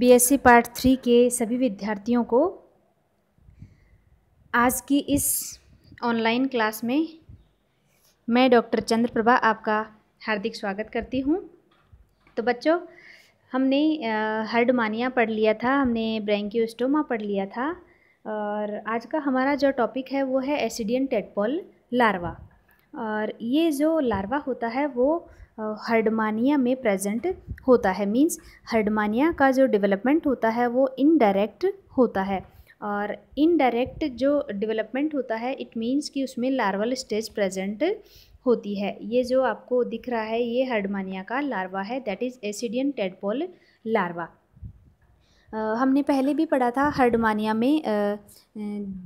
BSc part three के सभी विद्यार्थियों को आज की इस ऑनलाइन क्लास में मैं डॉक्टर चंद्रप्रभा आपका हार्दिक स्वागत करती हूँ तो बच्चों हमने हर्डमानिया पढ़ लिया था हमने ब्रैंक्योस्टोमा पढ़ लिया था और आज का हमारा जो टॉपिक है वो है एसिडियन टेटपॉल लार्वा और ये जो लार्वा होता है वो हर्डमानिया में प्रेजेंट होता है मींस हर्डमानिया का जो डेवलपमेंट होता है वो इनडायरेक्ट होता है और इनडायरेक्ट जो डेवलपमेंट होता है इट मींस कि उसमें लार्वल स्टेज प्रेजेंट होती है ये जो आपको दिख रहा है ये हर्डमानिया का लार्वा है that is ascidian tadpole larva हमने पहले भी पढ़ा था हर्डमानिया में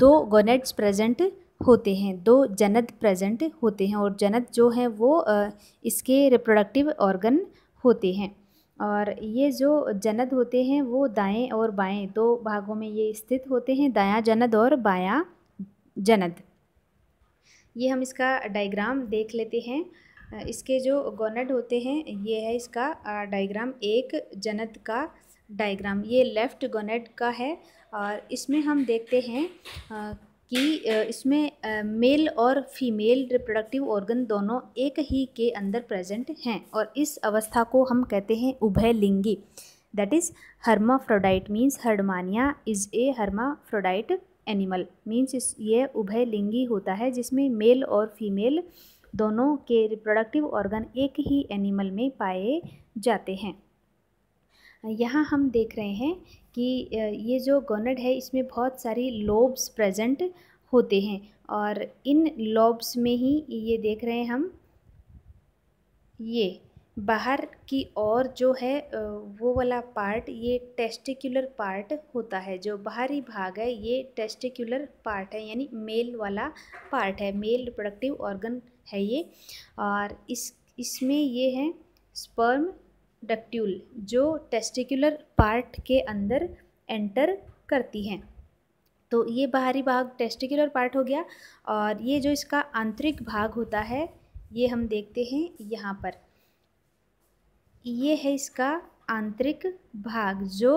दो गोनेट्स प्रेजेंट होते हैं दो जनद प्रेजेंट होते हैं और जनद जो है वो इसके रिप्रोडक्टिव ऑर्गन होते हैं और ये जो जनद होते हैं वो दाएं और बाएं दो भागों में ये स्थित होते हैं दायां जनद और बायां जनद ये हम इसका डायग्राम देख लेते हैं इसके जो गोनड होते हैं ये है इसका डायग्राम एक जनद का डायग्राम ये लेफ़्ट गोनेड का है और इसमें हम देखते हैं कि इसमें मेल और फीमेल रिप्रोडक्टिव ऑर्गन दोनों एक ही के अंदर प्रेजेंट हैं और इस अवस्था को हम कहते हैं उभयलिंगी that is hermaphrodite means Herdmania is a hermaphrodite animal means इस ये उभयलिंगी होता है जिसमें मेल और फीमेल दोनों के रिप्रोडक्टिव ऑर्गन एक ही एनिमल में पाए जाते हैं यहाँ हम देख रहे हैं कि ये जो गोनड है इसमें बहुत सारी लोब्स प्रेजेंट होते हैं और इन लोब्स में ही ये देख रहे हैं हम ये बाहर की ओर जो है वो वाला पार्ट ये टेस्टिकुलर पार्ट होता है जो बाहरी भाग है ये टेस्टिकुलर पार्ट है यानी मेल वाला पार्ट है मेल रिप्रोडक्टिव ऑर्गन है ये और इस इसमें ये है स्पर्म डक्ट्यूल जो टेस्टिकुलर पार्ट के अंदर एंटर करती हैं तो ये बाहरी भाग टेस्टिकुलर पार्ट हो गया और ये जो इसका आंतरिक भाग होता है ये हम देखते हैं यहाँ पर ये है इसका आंतरिक भाग जो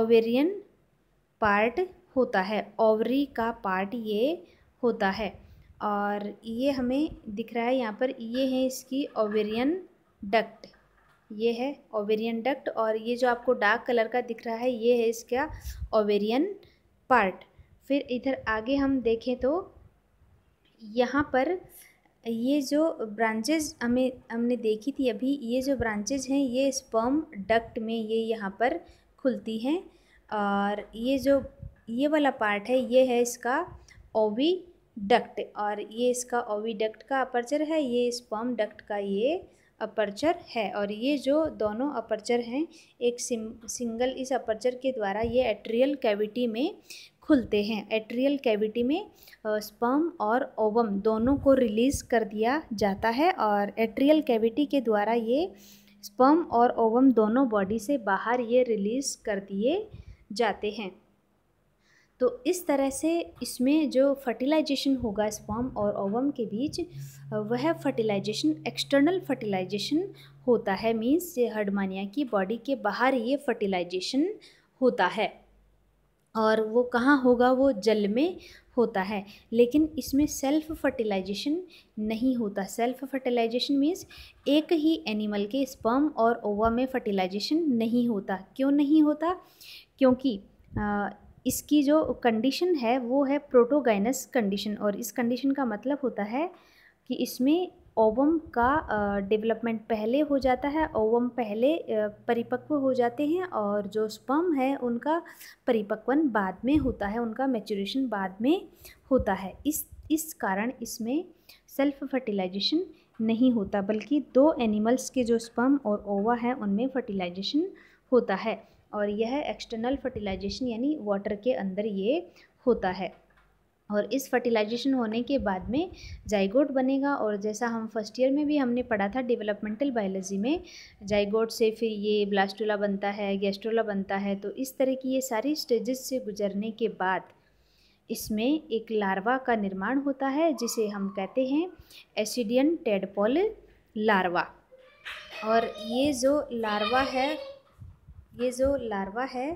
ओवेरियन पार्ट होता है ओवरी का पार्ट ये होता है और ये हमें दिख रहा है यहाँ पर ये है इसकी ओवेरियन डक्ट ये है ओवेरियन डक्ट और ये जो आपको डार्क कलर का दिख रहा है ये है इसका ओवेरियन पार्ट फिर इधर आगे हम देखें तो यहाँ पर ये जो ब्रांचेज हमें हमने देखी थी अभी ये जो ब्रांचेज हैं ये स्पर्म डक्ट में ये यहाँ पर खुलती हैं और ये जो ये वाला पार्ट है ये है इसका ओवी डक्ट और ये इसका ओवी डक्ट का अपर्चर है ये स्पर्म डक्ट का ये अपर्चर है और ये जो दोनों अपर्चर हैं एक सिम सिंगल इस अपर्चर के द्वारा ये एट्रियल कैविटी में खुलते हैं एट्रियल कैविटी में स्पर्म और ओवम दोनों को रिलीज़ कर दिया जाता है और एट्रियल कैविटी के द्वारा ये स्पर्म और ओवम दोनों बॉडी से बाहर ये रिलीज़ कर दिए जाते हैं तो इस तरह से इसमें जो फर्टिलाइजेशन होगा स्पर्म और ओवम के बीच वह फर्टिलाइजेशन एक्सटर्नल फर्टिलाइजेशन होता है मीन्स हडमानिया की बॉडी के बाहर ये फर्टिलाइजेशन होता है और वो कहाँ होगा वो जल में होता है लेकिन इसमें सेल्फ फर्टिलाइजेशन नहीं होता सेल्फ फर्टिलाइजेशन मीन्स एक ही एनिमल के स्पर्म और ओवा में फर्टिलाइजेशन नहीं होता क्यों नहीं होता क्योंकि आ, इसकी जो कंडीशन है वो है प्रोटोगाइनस कंडीशन और इस कंडीशन का मतलब होता है कि इसमें ओवम का डेवलपमेंट पहले हो जाता है ओवम पहले परिपक्व हो जाते हैं और जो स्पर्म है उनका परिपक्वन बाद में होता है उनका मैच्योरेशन बाद में होता है इस इस कारण इसमें सेल्फ फर्टिलाइजेशन नहीं होता बल्कि दो एनिमल्स के जो स्पर्म और ओवा हैं उनमें फर्टिलाइजेशन होता है और यह एक्सटर्नल फर्टिलाइजेशन यानी वाटर के अंदर ये होता है और इस फर्टिलाइजेशन होने के बाद में जाइगोट बनेगा और जैसा हम फर्स्ट ईयर में भी हमने पढ़ा था डेवलपमेंटल बायोलॉजी में जाइगोट से फिर ये ब्लास्टोला बनता है गैस्ट्रोला बनता है तो इस तरह की ये सारी स्टेजेस से गुजरने के बाद इसमें एक लार्वा का निर्माण होता है जिसे हम कहते हैं एसिडियन टेडपोल लार्वा और ये जो लार्वा है ये जो लार्वा है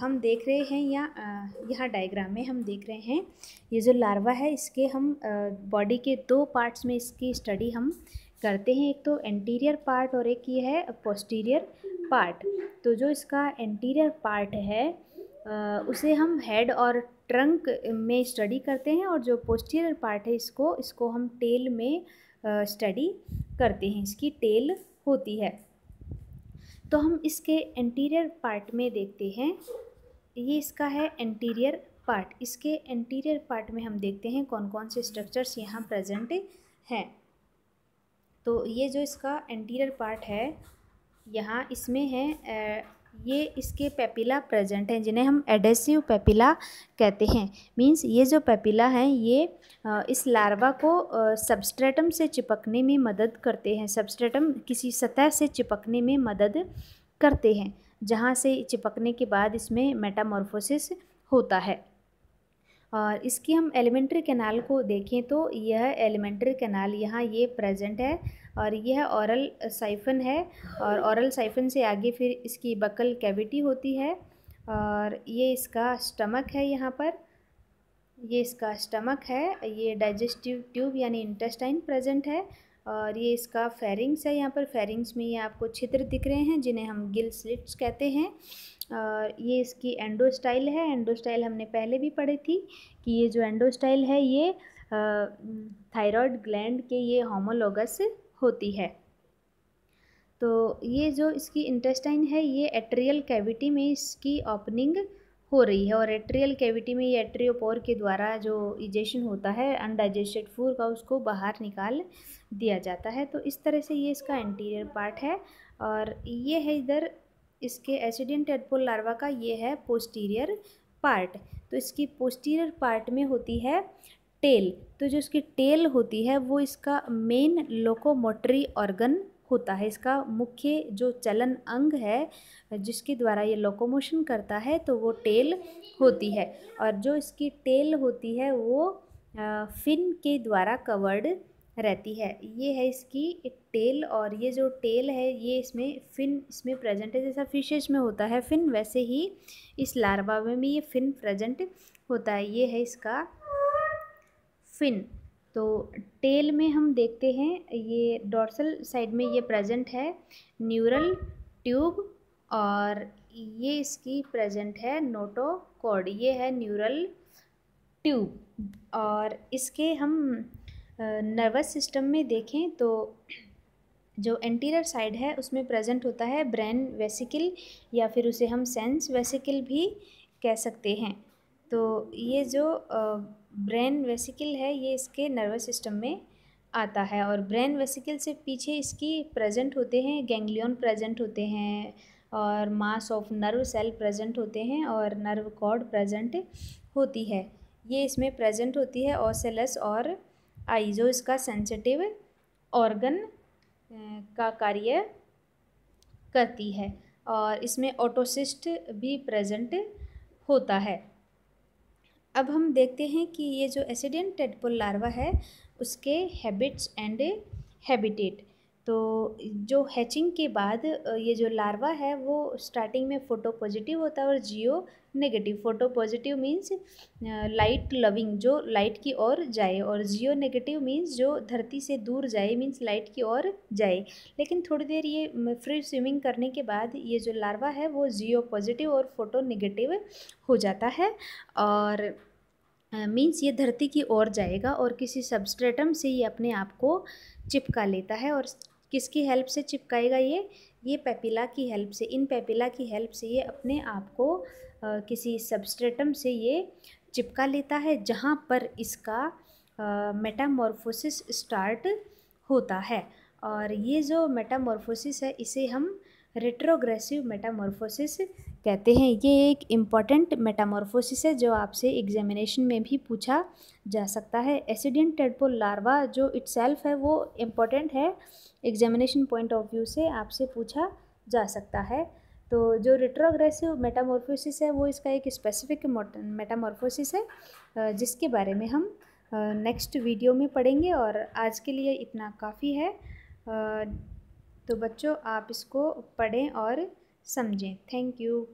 हम देख रहे हैं या यहाँ डायग्राम में हम देख रहे हैं ये जो लार्वा है इसके हम बॉडी के दो पार्ट्स में इसकी स्टडी हम करते हैं एक तो एंटीरियर पार्ट और एक ये है पोस्टीरियर पार्ट तो जो इसका एंटीरियर पार्ट है उसे हम हेड और ट्रंक में स्टडी करते हैं और जो पोस्टीरियर पार्ट है इसको इसको हम टेल में स्टडी करते हैं इसकी टेल होती है तो हम इसके एंटीरियर पार्ट में देखते हैं ये इसका है एंटीरियर पार्ट इसके एंटीरियर पार्ट में हम देखते हैं कौन कौन से स्ट्रक्चर्स यहाँ प्रेजेंट हैं तो ये जो इसका एंटीरियर पार्ट है यहाँ इसमें है ये इसके पेपिला प्रेजेंट हैं जिन्हें हम एडेसिव पेपिला कहते हैं मींस ये जो पेपिला हैं ये इस लार्वा को सबस्ट्रेटम से चिपकने में मदद करते हैं सबस्ट्रेटम किसी सतह से चिपकने में मदद करते हैं जहाँ से चिपकने के बाद इसमें मेटामॉर्फोसिस होता है और इसकी हम एलिमेंट्री कैनाल को देखें तो यह एलिमेंट्री कैनाल यहाँ ये प्रेजेंट है और यह औरल साइफन है और औरल साइफन से आगे फिर इसकी बकल कैविटी होती है और ये इसका स्टमक है यहाँ पर ये इसका स्टमक है ये डाइजेस्टिव ट्यूब यानी इंटेस्टाइन प्रेजेंट है और ये इसका फेरिंग्स है यहाँ पर फेरिंग्स में ये आपको छिद्र दिख रहे हैं जिन्हें हम गिल स्लिट्स कहते हैं और ये इसकी एंडोस्टाइल है एंडोस्टाइल हमने पहले भी पढ़ी थी कि ये जो एंडोस्टाइल है ये थायराइड ग्लैंड के ये होमोलोगस होती है तो ये जो इसकी इंटेस्टाइन है ये एट्रियल कैविटी में इसकी ओपनिंग हो रही है और एट्रियल कैविटी में ये एट्रियोपोर के द्वारा जो इजेशन होता है अनडाइजेस्टेड फूड का उसको बाहर निकाल दिया जाता है तो इस तरह से ये इसका इंटीरियर पार्ट है और ये है इधर इसके एसिडियन टेडपोल लार्वा का ये है पोस्टीरियर पार्ट तो इसकी पोस्टीरियर पार्ट में होती है टेल तो जो इसकी टेल होती है वो इसका मेन लोकोमोटरी ऑर्गन होता है इसका मुख्य जो चलन अंग है जिसके द्वारा ये लोकोमोशन करता है तो वो टेल होती है और जो इसकी टेल होती है वो फिन के द्वारा कवर्ड रहती है ये है इसकी टेल और ये जो टेल है ये इसमें फिन इसमें प्रेजेंट है जैसा फिशेज में होता है फिन वैसे ही इस लार्वा में भी ये फिन प्रेजेंट होता है ये है इसका फिन तो टेल में हम देखते हैं ये डॉर्सल साइड में ये प्रेजेंट है न्यूरल ट्यूब और ये इसकी प्रेजेंट है नोटोकॉर्ड ये है न्यूरल ट्यूब और इसके हम नर्वस सिस्टम में देखें तो जो एंटीरियर साइड है उसमें प्रेजेंट होता है ब्रेन वेसिकल या फिर उसे हम सेंस वेसिकल भी कह सकते हैं तो ये जो ब्रेन वेसिकल है ये इसके नर्वस सिस्टम में आता है और ब्रेन वेसिकल से पीछे इसकी प्रेजेंट होते हैं गैंग्लियन प्रेजेंट होते हैं और mass of nerve cell present होते हैं और नर्व कॉर्ड प्रेजेंट होती है ये इसमें प्रेजेंट होती है ओसेलस और आई जो इसका सेंसिटिव ऑर्गन का कार्य करती है और इसमें ऑटोसिस्ट भी प्रेजेंट होता है अब हम देखते हैं कि ये जो एसिडियन टेडपोल लार्वा है उसके हैबिट्स एंड हैबिटेट तो जो हैचिंग के बाद ये जो लार्वा है वो स्टार्टिंग में फ़ोटो पॉजिटिव होता है और geo negative photo positive means light loving जो लाइट की ओर जाए और जियो नेगेटिव मीन्स जो धरती से दूर जाए मीन्स लाइट की ओर जाए लेकिन थोड़ी देर ये फ्री स्विमिंग करने के बाद ये जो लार्वा है वो जियो पॉजिटिव और फोटो नेगेटिव हो जाता है और मीन्स ये धरती की ओर जाएगा और किसी सबस्ट्रेटम से ये अपने आप को चिपका लेता है और किसकी हेल्प से चिपकाएगा ये ये पेपिला की हेल्प से इन पेपिला की हेल्प से ये अपने आप को किसी सबस्ट्रेटम से ये चिपका लेता है जहाँ पर इसका मेटामॉर्फोसिस स्टार्ट होता है और ये जो मेटामॉर्फोसिस है इसे हम रेट्रोग्रेसिव मेटामॉर्फोसिस कहते हैं ये एक इम्पॉर्टेंट मेटामॉर्फोसिस है जो आपसे एग्जामिनेशन में भी पूछा जा सकता है एसिडियन टेडपोल लार्वा जो इट्सेल्फ है वो इम्पॉर्टेंट है एग्जामिनेशन पॉइंट ऑफ व्यू से आपसे पूछा जा सकता है तो जो रिट्रोग्रेसिव मेटामॉर्फोसिस है वो इसका एक स्पेसिफिक मेटामॉर्फोसिस है जिसके बारे में हम नेक्स्ट वीडियो में पढ़ेंगे और आज के लिए इतना काफ़ी है तो बच्चों आप इसको पढ़ें और समझें थैंक यू